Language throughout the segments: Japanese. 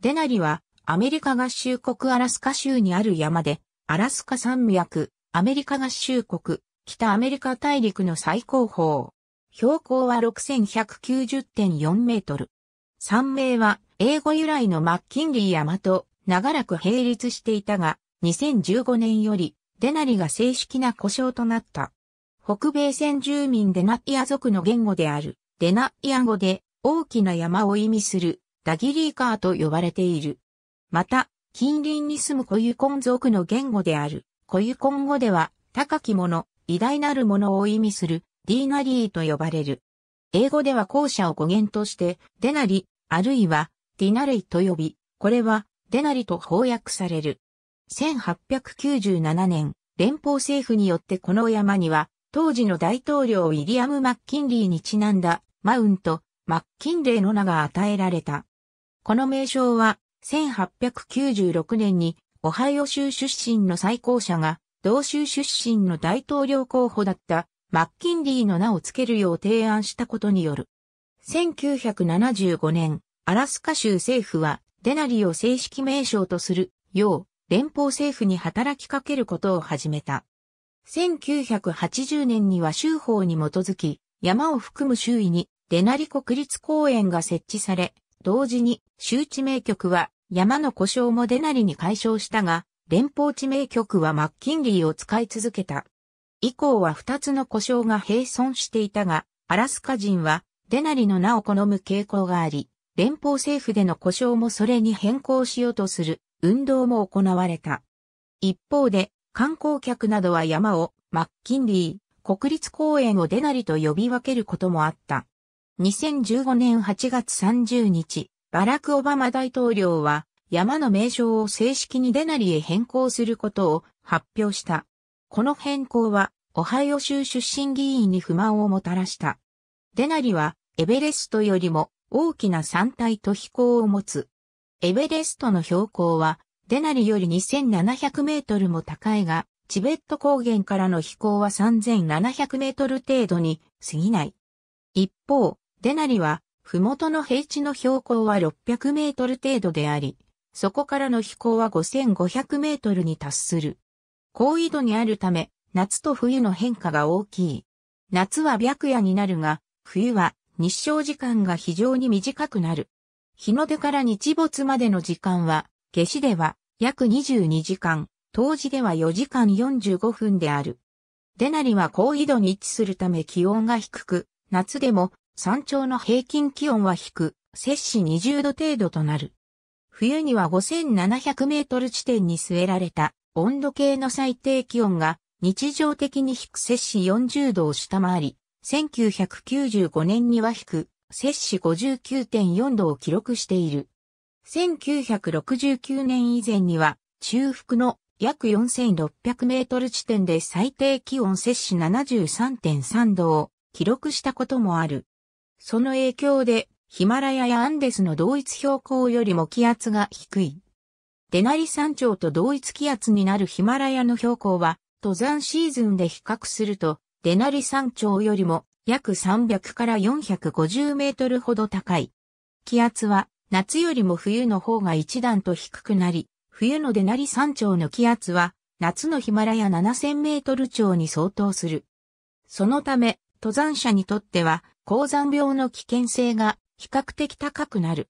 デナリはアメリカ合衆国アラスカ州にある山で、アラスカ山脈、アメリカ合衆国、北アメリカ大陸の最高峰。標高は6190.4メートル。山名は英語由来のマッキンリー山と長らく並立していたが、2015年よりデナリが正式な故障となった。北米先住民デナイア族の言語であるデナイア語で大きな山を意味するダギリーカーと呼ばれている。また、近隣に住む固有根族の言語である、固有根語では、高き者、偉大なる者を意味する、ディーナリーと呼ばれる。英語では後者を語源として、デナリ、あるいは、ディナレイと呼び、これは、デナリと翻訳される。1897年、連邦政府によってこの山には、当時の大統領ウィリアム・マッキンリーにちなんだ、マウント、マッキンレーの名が与えられた。この名称は、1896年に、オハイオ州出身の最高者が、同州出身の大統領候補だったマッキンリーの名を付けるよう提案したことによる。1975年、アラスカ州政府はデナリを正式名称とするよう連邦政府に働きかけることを始めた。1980年には州法に基づき山を含む周囲にデナリ国立公園が設置され、同時に州地名局は山の故障も出なりに解消したが、連邦地名局はマッキンリーを使い続けた。以降は二つの故障が並存していたが、アラスカ人はデナリの名を好む傾向があり、連邦政府での故障もそれに変更しようとする運動も行われた。一方で、観光客などは山をマッキンリー、国立公園をデナリと呼び分けることもあった。2015年8月30日、バラク・オバマ大統領は山の名称を正式にデナリへ変更することを発表した。この変更はオハイオ州出身議員に不満をもたらした。デナリはエベレストよりも大きな山体と飛行を持つ。エベレストの標高はデナリより2700メートルも高いが、チベット高原からの飛行は3700メートル程度に過ぎない。一方、デナリは、麓の平地の標高は600メートル程度であり、そこからの飛行は5500メートルに達する。高緯度にあるため、夏と冬の変化が大きい。夏は白夜になるが、冬は日照時間が非常に短くなる。日の出から日没までの時間は、夏至では約22時間、冬至では4時間45分である。デナリは高緯度に位置するため気温が低く、夏でも山頂の平均気温は低く、摂氏20度程度となる。冬には5700メートル地点に据えられた温度計の最低気温が日常的に低摂氏40度を下回り、1995年には低摂氏59.4度を記録している。1969年以前には中腹の約4600メートル地点で最低気温摂氏73.3度を記録したこともある。その影響で、ヒマラヤやアンデスの同一標高よりも気圧が低い。デナリ山頂と同一気圧になるヒマラヤの標高は、登山シーズンで比較すると、デナリ山頂よりも約300から450メートルほど高い。気圧は夏よりも冬の方が一段と低くなり、冬のデナリ山頂の気圧は夏のヒマラヤ7000メートル超に相当する。そのため、登山者にとっては高山病の危険性が比較的高くなる。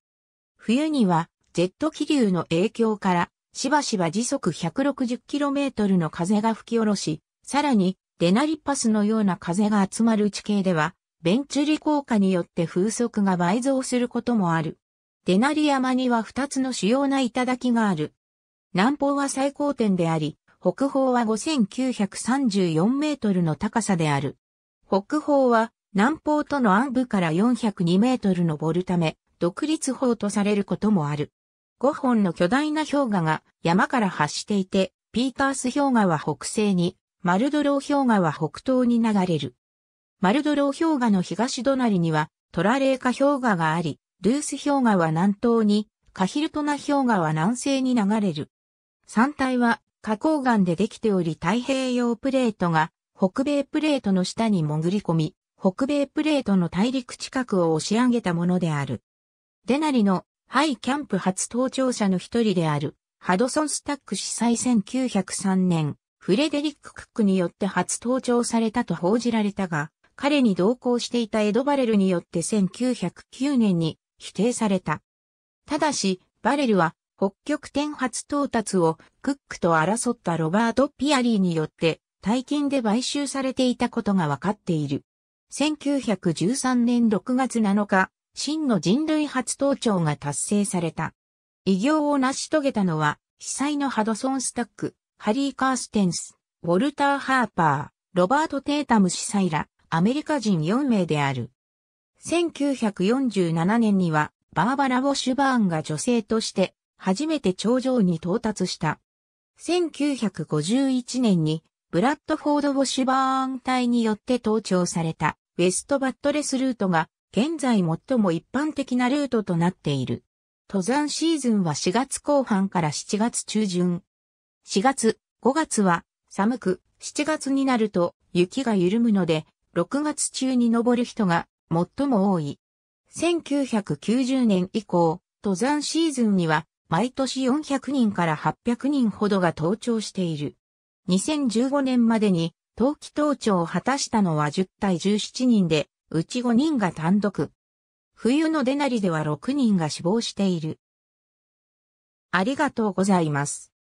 冬にはジェット気流の影響からしばしば時速 160km の風が吹き下ろし、さらにデナリパスのような風が集まる地形では、ベンチュリ効果によって風速が倍増することもある。デナリ山には2つの主要な頂がある。南方は最高点であり、北方は5934メートルの高さである。北方は南方との暗部から402メートル登るため、独立方とされることもある。5本の巨大な氷河が山から発していて、ピータース氷河は北西に、マルドロー氷河は北東に流れる。マルドロー氷河の東隣にはトラレーカ氷河があり、ルース氷河は南東に、カヒルトナ氷河は南西に流れる。山体は花崗岩でできており太平洋プレートが北米プレートの下に潜り込み、北米プレートの大陸近くを押し上げたものである。デナリのハイキャンプ初登頂者の一人である、ハドソン・スタック司祭1903年、フレデリック・クックによって初登頂されたと報じられたが、彼に同行していたエド・バレルによって1909年に否定された。ただし、バレルは北極点初到達をクックと争ったロバート・ピアリーによって大金で買収されていたことが分かっている。1913年6月7日、真の人類初登頂が達成された。偉業を成し遂げたのは、被災のハドソン・スタック、ハリー・カーステンス、ウォルター・ハーパー、ロバート・テータム司祭ら、アメリカ人4名である。1947年には、バーバラ・ウォシュバーンが女性として、初めて頂上に到達した。1951年に、ブラッドフォード・ウォシュバーン隊によって登調されたウェストバットレスルートが現在最も一般的なルートとなっている。登山シーズンは4月後半から7月中旬。4月、5月は寒く、7月になると雪が緩むので、6月中に登る人が最も多い。1990年以降、登山シーズンには毎年400人から800人ほどが登頂している。2015年までに、冬季登庁を果たしたのは10対17人で、うち5人が単独。冬のデナリでは6人が死亡している。ありがとうございます。